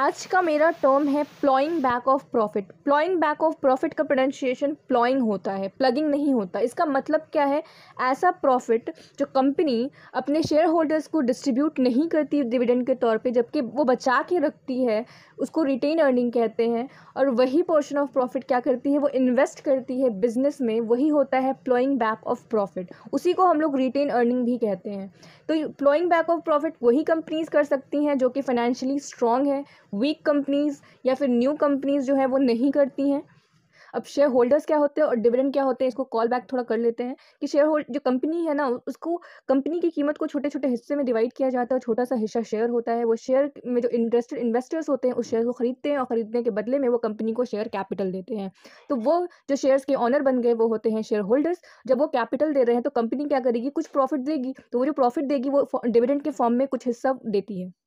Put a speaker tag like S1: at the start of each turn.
S1: आज का मेरा टर्म है ploughing back of profit ploughing back of profit का प्रोनाउंसिएशन प्लॉइंग होता है प्लगिंग नहीं होता इसका मतलब क्या है ऐसा प्रॉफिट जो कंपनी अपने शेयर होल्डर्स को डिस्ट्रीब्यूट नहीं करती डिविडेंड के तौर पे जबकि वो बचा के रखती है उसको रिटेन अर्निंग कहते हैं और वही पोर्शन ऑफ प्रॉफिट क्या करती है वो इन्वेस्ट करती है बिजनेस में वही होता है प्लॉइंग बैक ऑफ प्रॉफिट उसी को हम लोग रिटेन अर्निंग भी कहते हैं तो प्लॉइंग बैक ऑफ प्रॉफिट वही कंपनीज कर सकती हैं जो कि फाइनेंशियली स्ट्रॉन्ग है वीक कंपनीज़ या फिर न्यू कंपनीज़ जो है वो नहीं करती हैं अब शेयर होल्डर्स क्या होते हैं और डिविडेंड क्या होते हैं इसको कॉल बैक थोड़ा कर लेते हैं कि शेयर होल्ड जो कंपनी है ना उसको कंपनी की कीमत को छोटे छोटे हिस्से में डिवाइड किया जाता है छोटा सा हिस्सा शेयर होता है वो शेयर में जो इंटरेस्टेड इन्वेस्टर्स होते हैं उस शेयर को खरीदते हैं और खरीदने के बदले में वो कंपनी को शेयर कैपिटल देते हैं तो वो जो शेयर्स के ऑनर बन गए वो होते हैं शेयर होल्डर्स जब वो कैपिटल दे रहे हैं तो कंपनी क्या करेगी कुछ प्रॉफिट देगी तो वो जो प्रॉफिट देगी वो डिविडेंड के फॉर्म में कुछ हिस्सा देती है